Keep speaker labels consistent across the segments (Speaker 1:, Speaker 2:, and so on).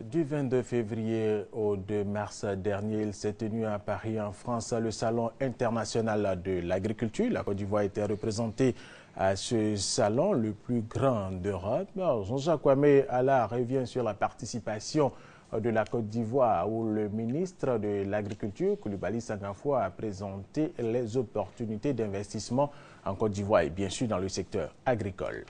Speaker 1: Du 22 février au 2 mars dernier, il s'est tenu à Paris, en France, le Salon international de l'agriculture. La Côte d'Ivoire était représentée à ce salon, le plus grand d'Europe. Jean-Jacques Kwame la revient sur la participation de la Côte d'Ivoire où le ministre de l'Agriculture, Koulibaly fois a présenté les opportunités d'investissement en Côte d'Ivoire et bien sûr dans le secteur agricole.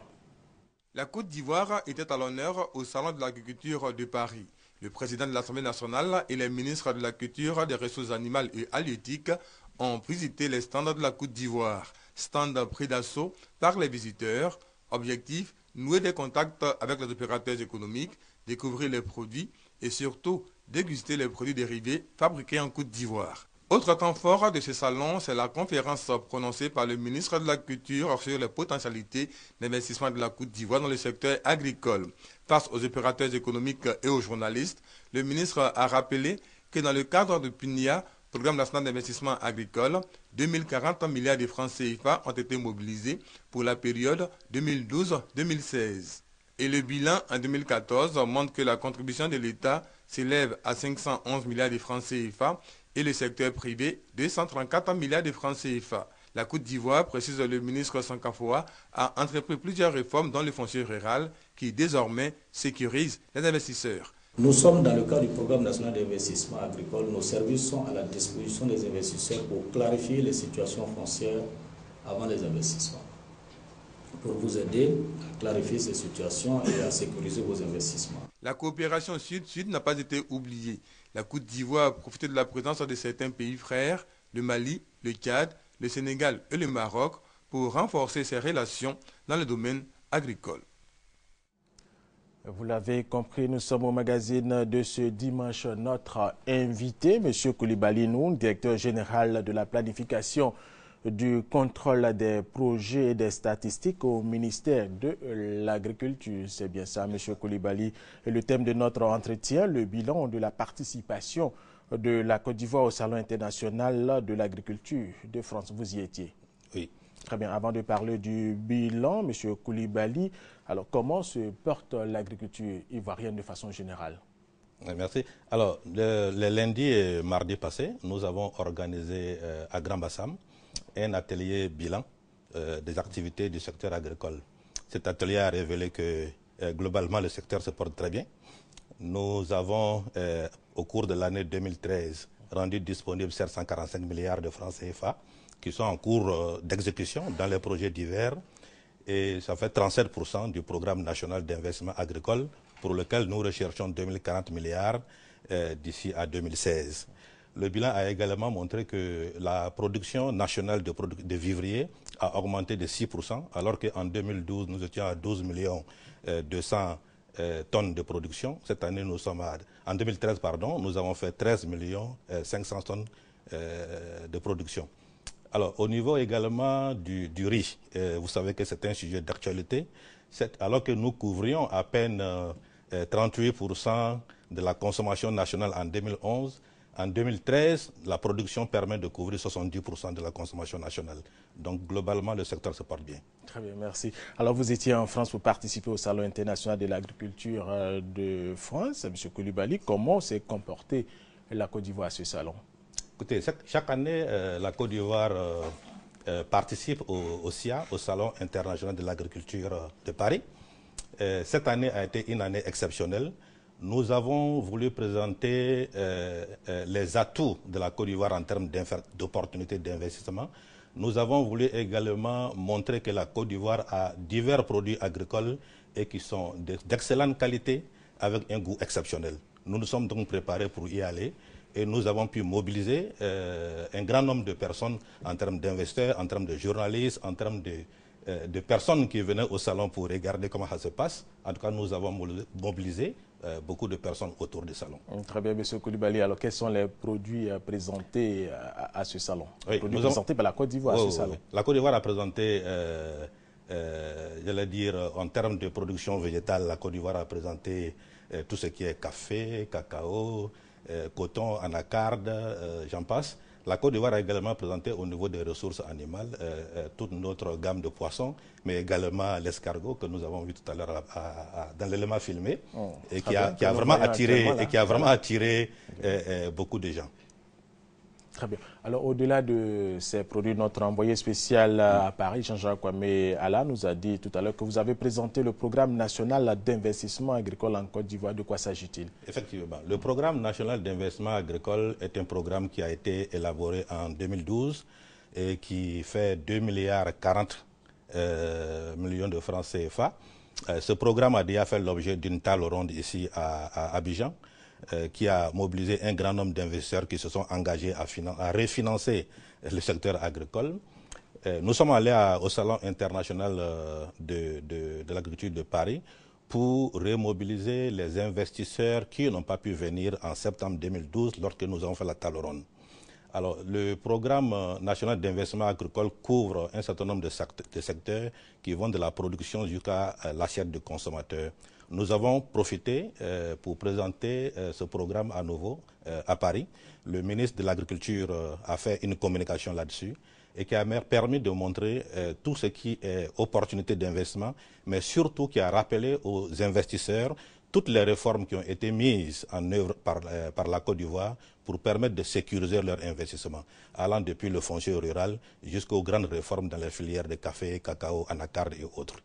Speaker 2: La Côte d'Ivoire était à l'honneur au Salon de l'agriculture de Paris. Le président de l'Assemblée nationale et les ministres de la Culture, des Ressources animales et halieutiques ont visité les standards de la Côte d'Ivoire, stands pris d'assaut par les visiteurs. Objectif, nouer des contacts avec les opérateurs économiques, découvrir les produits et surtout déguster les produits dérivés fabriqués en Côte d'Ivoire. Autre temps fort de ce salon, c'est la conférence prononcée par le ministre de la Culture sur les potentialités d'investissement de la Côte d'Ivoire dans le secteur agricole. Face aux opérateurs économiques et aux journalistes, le ministre a rappelé que dans le cadre du PUNIA, Programme national d'investissement agricole, 2040 milliards de francs CFA ont été mobilisés pour la période 2012-2016. Et le bilan en 2014 montre que la contribution de l'État s'élève à 511 milliards de francs CFA et le secteur privé, 234 milliards de francs CFA. La Côte d'Ivoire, précise le ministre Sankafoa, a entrepris plusieurs réformes dans le foncier rural qui désormais sécurise les investisseurs. Nous sommes dans le
Speaker 3: cadre du programme national d'investissement agricole.
Speaker 1: Nos services sont à la disposition des investisseurs pour clarifier les situations foncières avant les investissements. Pour vous aider à clarifier ces situations et à sécuriser vos investissements.
Speaker 2: La coopération sud-sud n'a pas été oubliée. La Côte d'Ivoire a profité de la présence de certains pays frères, le Mali, le Tchad, le Sénégal et le Maroc, pour renforcer ses relations dans le domaine agricole.
Speaker 1: Vous l'avez compris, nous sommes au magazine de ce dimanche. Notre invité, M. Koulibaly Noun, directeur général de la planification du contrôle des projets et des statistiques au ministère de l'Agriculture. C'est bien ça, M. Koulibaly. Le thème de notre entretien, le bilan de la participation de la Côte d'Ivoire au Salon international de l'agriculture de France. Vous y étiez Oui. Très bien. Avant de parler du bilan, M. Koulibaly, comment se porte l'agriculture ivoirienne de façon générale
Speaker 3: eh, Merci. Alors, le, lundi et mardi passé, nous avons organisé euh, à Grand Bassam un atelier bilan euh, des activités du secteur agricole. Cet atelier a révélé que euh, globalement le secteur se porte très bien. Nous avons, euh, au cours de l'année 2013, rendu disponible 745 milliards de francs CFA qui sont en cours d'exécution dans les projets divers et ça fait 37% du programme national d'investissement agricole pour lequel nous recherchons 2040 milliards d'ici à 2016. Le bilan a également montré que la production nationale de, vivriers a augmenté de 6%, alors qu'en 2012, nous étions à 12 millions 200 euh, euh, tonnes de production. Cette année, nous sommes à, en 2013, pardon, nous avons fait 13 millions 500 euh, tonnes de production. Alors, au niveau également du, du riz, vous savez que c'est un sujet d'actualité. Alors que nous couvrions à peine 38% de la consommation nationale en 2011, en 2013, la production permet de couvrir 70% de la consommation nationale. Donc globalement, le secteur se porte bien.
Speaker 1: Très bien, merci. Alors vous étiez en France pour participer au Salon international de l'agriculture euh, de France. Monsieur Koulibaly, comment s'est comportée la Côte d'Ivoire
Speaker 3: à ce salon Écoutez, chaque année, euh, la Côte d'Ivoire euh, participe au, au, SIA, au Salon international de l'agriculture de Paris. cette année a été une année exceptionnelle nous avons voulu présenter euh, euh, les atouts de la Côte d'Ivoire en termes d'opportunités d'investissement. Nous avons voulu également montrer que la Côte d'Ivoire a divers produits agricoles et qui sont d'excellente qualité avec un goût exceptionnel. Nous nous sommes donc préparés pour y aller et nous avons pu mobiliser euh, un grand nombre de personnes en termes d'investisseurs, en termes de journalistes, en termes de euh, de personnes qui venaient au salon pour regarder comment ça se passe. En tout cas, nous avons mobilisé euh, beaucoup de personnes autour du salon. Mm, très bien, M. Koulibaly. Alors, quels sont les
Speaker 1: produits euh, présentés à, ce salon Les produits présentés par la Côte d'Ivoire oh, à ce salon. Oh, oh. La Côte
Speaker 3: d'Ivoire a présenté, j'allais dire, en termes de production végétale, la Côte d'Ivoire a présenté tout ce qui est café, cacao, coton, anacarde, j'en passe. La Côte d'Ivoire a également présenté au niveau des ressources animales euh, euh, toute notre gamme de poissons, mais également l'escargot que nous avons vu tout à l'heure dans l'élément filmé, oh, et qui a, vraiment attiré, et qui a vraiment attiré beaucoup de
Speaker 1: gens. Très bien. Alors, au-delà de ces produits, notre envoyé spécial euh, à Paris, Jean-Jacques Kwame Ala, nous a dit tout à l'heure que vous avez présenté le programme national d'investissement agricole en Côte d'Ivoire. De quoi s'agit-il
Speaker 3: Effectivement. Le programme national d'investissement agricole est un programme qui a été élaboré en 2012 et qui fait 2 milliards 40 euh, millions de francs CFA. Euh, ce programme a déjà fait l'objet d'une table ronde ici à Abidjan. Euh, qui a mobilisé un grand nombre d'investisseurs qui se sont engagés à, refinancer le secteur agricole. Euh, nous sommes allés au Salon international euh, de, l'agriculture de Paris pour remobiliser les investisseurs qui n'ont pas pu venir en septembre 2012 lorsque nous avons fait la ronde. Alors, le programme national d'investissement agricole couvre un certain nombre de secteurs qui vont de la production jusqu'à l'assiette de consommateur. Nous avons profité euh, pour présenter euh, ce programme à nouveau euh, à Paris. Le ministre de l'Agriculture a fait une communication là-dessus et qui a permis de montrer tout ce qui est opportunité d'investissement, mais surtout qui a rappelé aux investisseurs toutes les réformes qui ont été mises en œuvre par, la Côte d'Ivoire pour permettre de sécuriser leur investissement, allant depuis le foncier rural jusqu'aux grandes réformes dans les filières de café, cacao, anacarde et autres.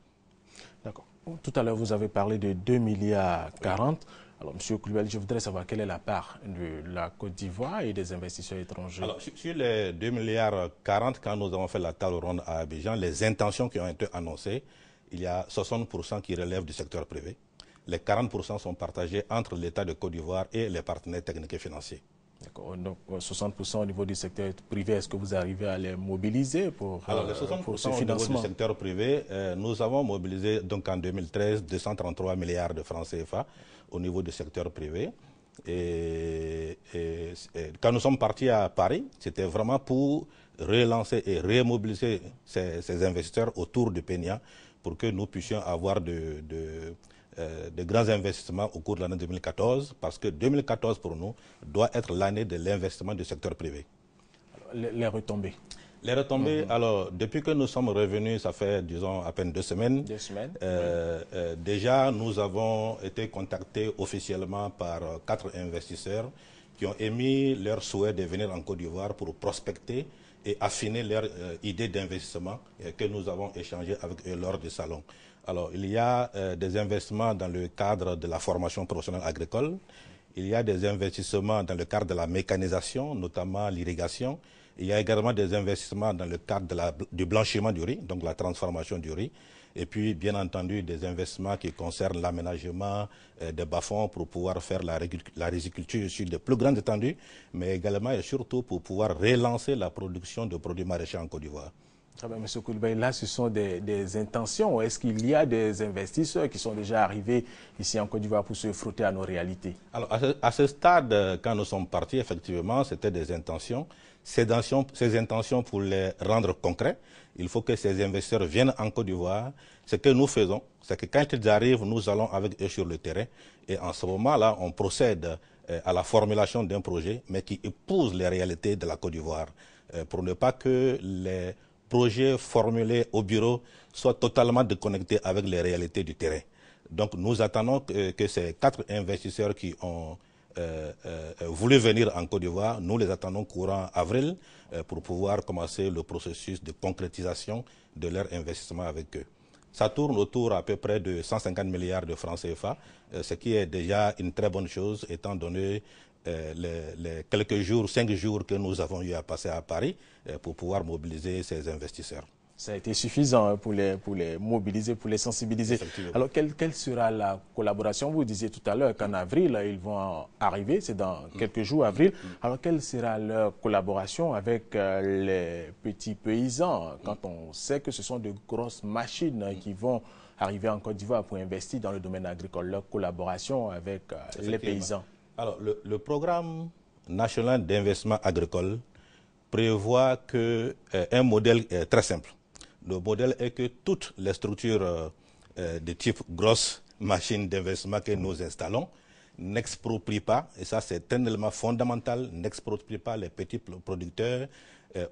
Speaker 1: D'accord. Tout à l'heure, vous avez parlé de 2 milliards 40. Alors, M. Koulibaly, je voudrais savoir quelle est la part de la Côte d'Ivoire et des investisseurs étrangers. Alors,
Speaker 3: sur les 2 milliards 40, quand nous avons fait la table ronde à Abidjan, les intentions qui ont été annoncées, il y a 60% qui relèvent du secteur privé. Les 40% sont partagés entre l'État de Côte d'Ivoire et les partenaires techniques et financiers. Euh, donc 60% euh, au niveau du secteur privé, est-ce que vous arrivez à les mobiliser pour, euh, Alors, les ce financement au niveau du secteur privé, nous avons mobilisé donc en 2013 233 milliards de francs CFA au niveau du secteur privé. Et, quand nous sommes partis à Paris, c'était vraiment pour relancer et remobiliser ces, investisseurs autour du Penia pour que nous puissions avoir de, de euh, de grands investissements au cours de l'année 2014, parce que 2014 pour nous doit être l'année de l'investissement du secteur privé. Les, retombées Les retombées, mhm. alors depuis que nous sommes revenus, ça fait disons à peine deux semaines. Deux semaines. Euh, euh, déjà, nous avons été contactés officiellement par quatre investisseurs qui ont émis leur souhait de venir en Côte d'Ivoire pour prospecter et affiner leur idée d'investissement que nous avons échangé avec eux lors du salon. Alors, il y a euh, des investissements dans le cadre de la formation professionnelle agricole. Il y a des investissements dans le cadre de la mécanisation, notamment l'irrigation. Il y a également des investissements dans le cadre du blanchiment du riz, donc la transformation du riz. Et puis, bien entendu, des investissements qui concernent l'aménagement euh, des bas-fonds pour pouvoir faire la, la riziculture sur de plus grandes étendues, mais également et surtout pour pouvoir relancer la production de produits maraîchers en Côte d'Ivoire. M. Monsieur
Speaker 1: Koulbey, là, ce sont des, intentions. Est-ce qu'il y a des investisseurs qui sont déjà arrivés ici en Côte d'Ivoire pour se frotter à nos réalités
Speaker 3: Alors, à ce, stade, euh, quand nous sommes partis, effectivement, c'était des intentions. Ces, intentions. ces intentions, pour les rendre concrets, il faut que ces investisseurs viennent en Côte d'Ivoire. Ce que nous faisons, c'est que quand ils arrivent, nous allons avec eux sur le terrain. Et en ce moment-là, on procède euh, à la formulation d'un projet, mais qui épouse les réalités de la Côte d'Ivoire, euh, pour ne pas que les projets formulés au bureau soient totalement déconnectés avec les réalités du terrain. Donc nous attendons que, ces quatre investisseurs qui ont euh, euh, voulu venir en Côte d'Ivoire, nous les attendons courant avril euh, pour pouvoir commencer le processus de concrétisation de leur investissement avec eux. Ça tourne autour à peu près de 150 milliards de francs CFA, ce qui est déjà une très bonne chose étant donné euh, les, quelques jours, cinq jours que nous avons eu à passer à Paris euh, pour pouvoir mobiliser ces investisseurs. Ça a été suffisant hein, pour les, mobiliser, pour les sensibiliser. Alors, quelle, quelle, sera la
Speaker 1: collaboration Vous disiez tout à l'heure qu'en avril, ils vont arriver, c'est dans mm. quelques jours, avril. Mm. Alors, quelle sera leur collaboration avec euh, les petits paysans hein, quand on sait que ce sont de grosses machines hein, qui mm. vont arriver en Côte d'Ivoire pour investir dans le domaine agricole Leur collaboration avec les paysans
Speaker 3: alors, le, programme national d'investissement agricole prévoit que, euh, un modèle est euh, très simple. Le modèle est que toutes les structures euh, de type grosse machine d'investissement que nous installons n'exproprient pas, et ça c'est un élément fondamental, n'exproprient pas les petits producteurs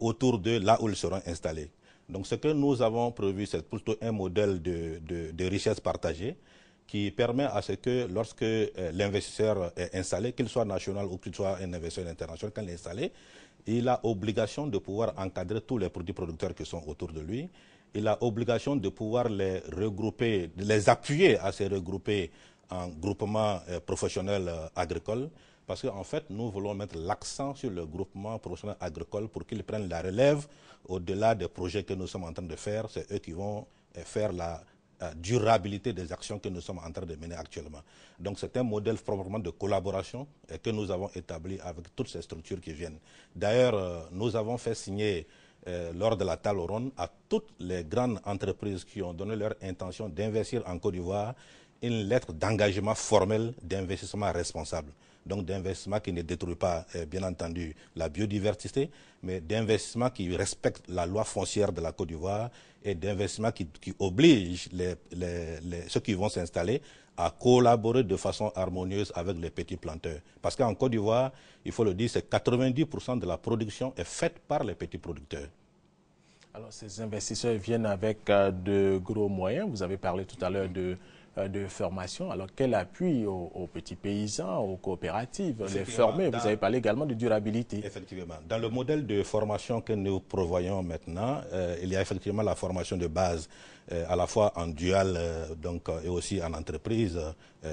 Speaker 3: autour de là où ils seront installés. Donc ce que nous avons prévu, c'est plutôt un modèle de richesse partagée qui permet à ce que lorsque euh, l'investisseur est installé, qu'il soit national ou qu'il soit un investisseur international, quand il est installé, il a obligation de pouvoir encadrer tous les produits producteurs qui sont autour de lui. Il a obligation de pouvoir les regrouper, de les appuyer à se regrouper en groupement euh, professionnel euh, agricole. Parce qu'en en fait, nous voulons mettre l'accent sur le groupement professionnel agricole pour qu'ils prennent la relève au-delà des projets que nous sommes en train de faire. C'est eux qui vont faire la euh, durabilité des actions que nous sommes en train de mener actuellement. Donc c'est un modèle proprement de collaboration euh, que nous avons établi avec toutes ces structures qui viennent. D'ailleurs, euh, nous avons fait signer lors de la table à toutes les grandes entreprises qui ont donné leur intention d'investir en Côte d'Ivoire une lettre d'engagement formel d'investissement responsable donc d'investissement qui ne détruit pas, euh, bien entendu, la biodiversité, mais d'investissement qui respecte la loi foncière de la Côte d'Ivoire et d'investissement qui, qui oblige ceux qui vont s'installer à collaborer de façon harmonieuse avec les petits planteurs. Parce qu'en Côte d'Ivoire, il faut le dire, c'est 90% de la production est faite par les petits producteurs. Alors ces
Speaker 1: investisseurs viennent avec euh, de gros moyens. Vous avez parlé tout à l'heure de euh, de formation. Alors quel appui aux, petits paysans, aux coopératives, les former Vous avez parlé également de durabilité.
Speaker 3: Effectivement. Dans le modèle de formation que nous prévoyons maintenant, euh, il y a effectivement la formation de base euh, à la fois en dual et aussi en entreprise,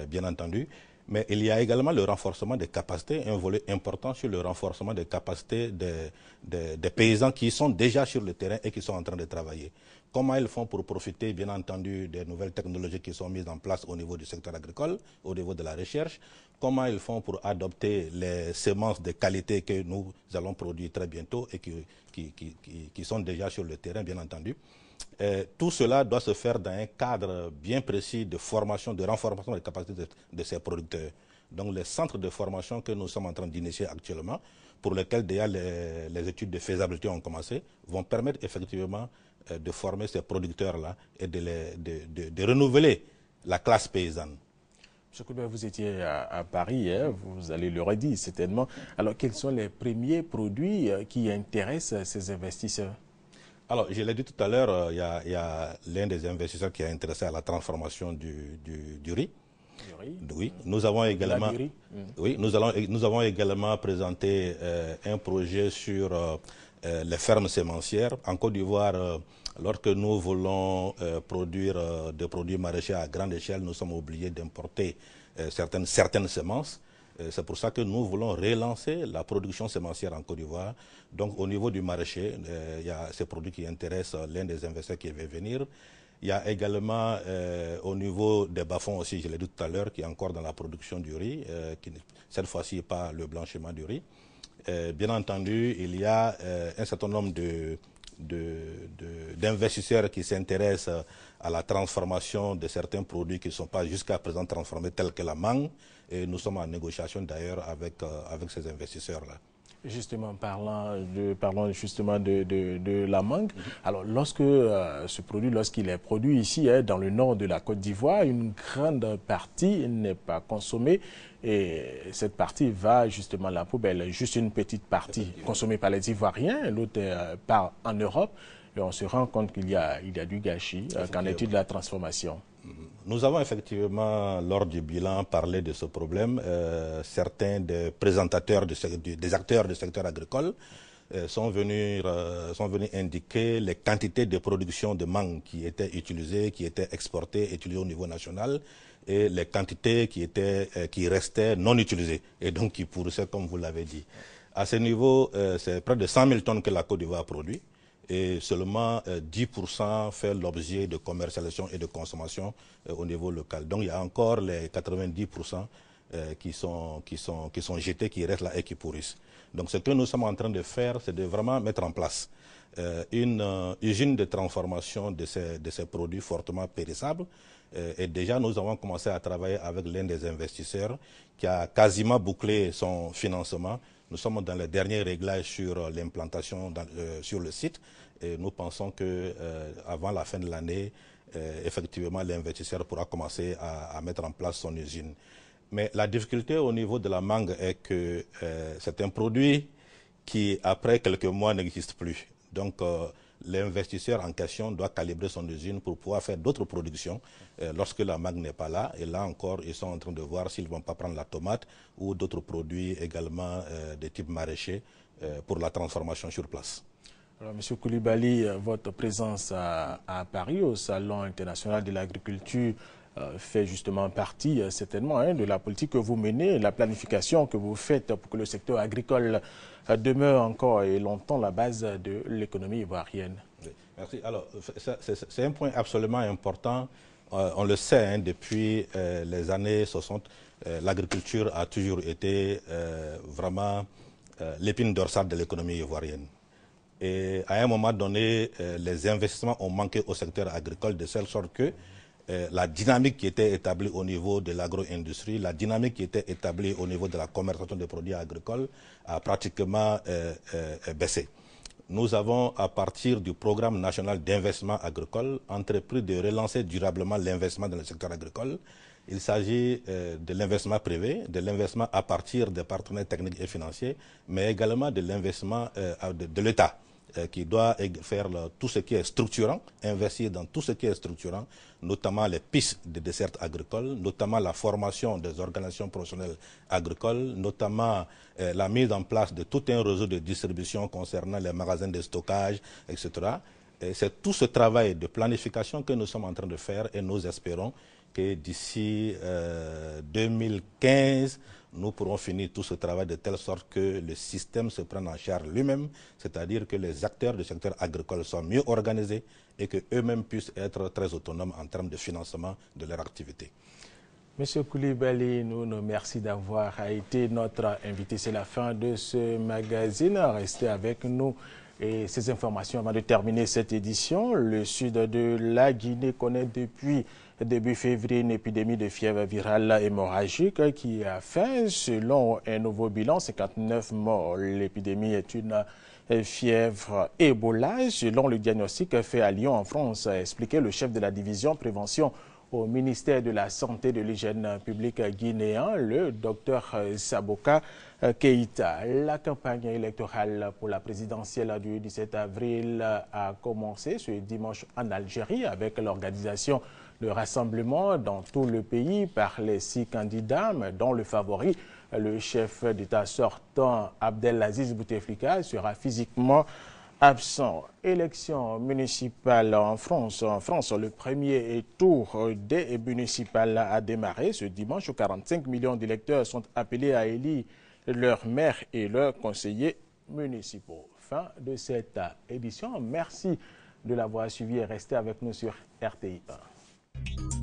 Speaker 3: bien entendu. Mais il y a également le renforcement des capacités, un volet important sur le renforcement des capacités des, paysans qui sont déjà sur le terrain et qui sont en train de travailler. Comment ils font pour profiter, bien entendu, des nouvelles technologies qui sont mises en place au niveau du secteur agricole, au niveau de la recherche Comment ils font pour adopter les semences de qualité que nous allons produire très bientôt et qui, qui, sont déjà sur le terrain, bien entendu tout cela doit se faire dans un cadre bien précis de formation, de renforcement des capacités de, ces producteurs. Donc les centres de formation que nous sommes en train d'initier actuellement, pour lesquels déjà les, études de faisabilité ont commencé, vont permettre effectivement euh, de former ces producteurs-là et de, de, renouveler la classe paysanne. Monsieur Koubert, vous étiez à, Paris, hein, vous allez le redire certainement. Alors, quels sont les
Speaker 1: premiers produits euh, qui intéressent ces investisseurs
Speaker 3: alors, je l'ai dit tout à l'heure, euh, il y a, l'un des investisseurs qui est intéressé à la transformation du, du, du riz. Oui, nous avons également, oui, nous, allons, nous avons également présenté un projet sur euh, les fermes sémencières. En Côte d'Ivoire, euh, lorsque nous voulons euh, produire des produits maraîchers à grande échelle, nous sommes obligés d'importer certaines, certaines semences. C'est pour ça que nous voulons relancer la production sémencière en Côte d'Ivoire. Donc au niveau du maraîcher, il y a ces produits qui intéressent l'un des investisseurs qui veut venir. Il y a également au niveau des bas-fonds aussi, je l'ai dit tout à l'heure, qui est encore dans la production du riz, qui, cette fois-ci pas le blanchiment du riz. Euh, bien entendu, il y a euh, un certain nombre d'investisseurs qui s'intéressent à la transformation de certains produits qui ne sont pas jusqu'à présent transformés tels que la mangue. Et nous sommes en négociation d'ailleurs avec euh, ces investisseurs-là. Justement, parlant de, parlons justement de, la mangue. Mhm. Alors, lorsque euh,
Speaker 1: ce produit, lorsqu'il est produit ici, hein, dans le nord de la Côte d'Ivoire, une grande partie n'est pas consommée et cette partie va justement à la poubelle. Juste une petite partie consommée par les Ivoiriens, l'autre euh, part en Europe on se rend compte qu'il y, a, a du gâchis. Euh, qu'en est-il de la transformation mhm.
Speaker 3: Nous avons effectivement, lors du bilan, parlé de ce problème. Euh, certains des présentateurs, de des acteurs du secteur agricole euh, sont, venus, sont venus indiquer les quantités de production de mangue qui étaient utilisées, qui étaient exportées, utilisées au niveau national et les quantités qui, étaient, qui restaient non utilisées et donc qui ça, comme vous l'avez dit. À ce niveau, c'est près de 100 000 tonnes que la Côte d'Ivoire produit et seulement 10% euh, fait l'objet de commercialisation et de consommation euh, au niveau local. Donc il y a encore les 90% euh, qui, sont, qui, sont, qui sont jetés, qui restent là et qui pourrissent. Donc ce que nous sommes en train de faire, c'est de vraiment mettre en place une usine de transformation de ces, de ces produits fortement périssables. et déjà, nous avons commencé à travailler avec l'un des investisseurs qui a quasiment bouclé son financement nous sommes dans les derniers réglages sur euh, l'implantation euh, sur le site et nous pensons que euh, avant la fin de l'année, effectivement, l'investisseur pourra commencer à, à, mettre en place son usine. Mais la difficulté au niveau de la mangue est que c'est un produit qui, après quelques mois, n'existe plus. Donc, l'investisseur en question doit calibrer son usine pour pouvoir faire d'autres productions euh, lorsque la magne n'est pas là. Et là encore, ils sont en train de voir s'ils ne vont pas prendre la tomate ou d'autres produits également euh, de type maraîcher euh, pour la transformation sur place. Monsieur Koulibaly, votre présence
Speaker 1: à Paris, au Salon international de l'agriculture, euh, fait justement partie euh, certainement hein, de la politique que vous menez, la planification que vous faites pour que le secteur agricole
Speaker 3: euh, demeure encore et longtemps la base de l'économie ivoirienne. merci. Alors, c'est un point absolument important. on le sait, hein, depuis les années 60, l'agriculture a toujours été vraiment l'épine dorsale de l'économie ivoirienne. Et à un moment donné, les investissements ont manqué au secteur agricole de telle sorte que euh, la dynamique qui était établie au niveau de l'agro-industrie, la dynamique qui était établie au niveau de la commercialisation des produits agricoles a pratiquement euh, euh, baissé. Nous avons, à partir du programme national d'investissement agricole, entrepris de relancer durablement l'investissement dans le secteur agricole. Il s'agit de l'investissement privé, de l'investissement à partir des partenaires techniques et financiers, mais également de l'investissement de l'État. Euh, qui doit e-, faire tout ce qui est structurant, investir dans tout ce qui est structurant, notamment les pistes de dessert agricoles, notamment la formation des organisations professionnelles agricoles, notamment euh, la mise en place de tout un réseau de distribution concernant les magasins de stockage, etc. c'est tout ce travail de planification que nous sommes en train de faire et nous espérons que d'ici 2015, euh, nous pourrons finir tout ce travail de telle sorte que le système se prenne en charge lui-même, c'est-à-dire que les acteurs du secteur agricole soient mieux organisés et que eux mêmes puissent être très autonomes en termes de financement de leur activité.
Speaker 1: Monsieur Koulibaly, nous nous remercions d'avoir été notre invité. C'est la fin de ce magazine. Restez avec nous. Et ces informations avant de terminer cette édition, le sud de la Guinée connaît depuis Début février, une épidémie de fièvre virale hémorragique qui a fait, selon un nouveau bilan, 59 morts. L'épidémie est une fièvre Ebola, selon le diagnostic fait à Lyon, en France, a expliqué le chef de la division prévention au ministère de la Santé de l'hygiène publique guinéen, le docteur Saboka Keita. La campagne électorale pour la présidentielle du 17 avril a commencé ce dimanche en Algérie avec l'organisation le rassemblement dans tout le pays par les six candidats, dont le favori, le chef d'État sortant Abdelaziz Bouteflika, sera physiquement absent. Élection municipale en France. En France, le premier tour des municipales a démarré ce dimanche. 45 millions d'électeurs sont appelés à élire leur maire et leurs conseillers municipaux. Fin de cette édition. Merci de l'avoir suivi et restez avec nous sur RTI Thank you.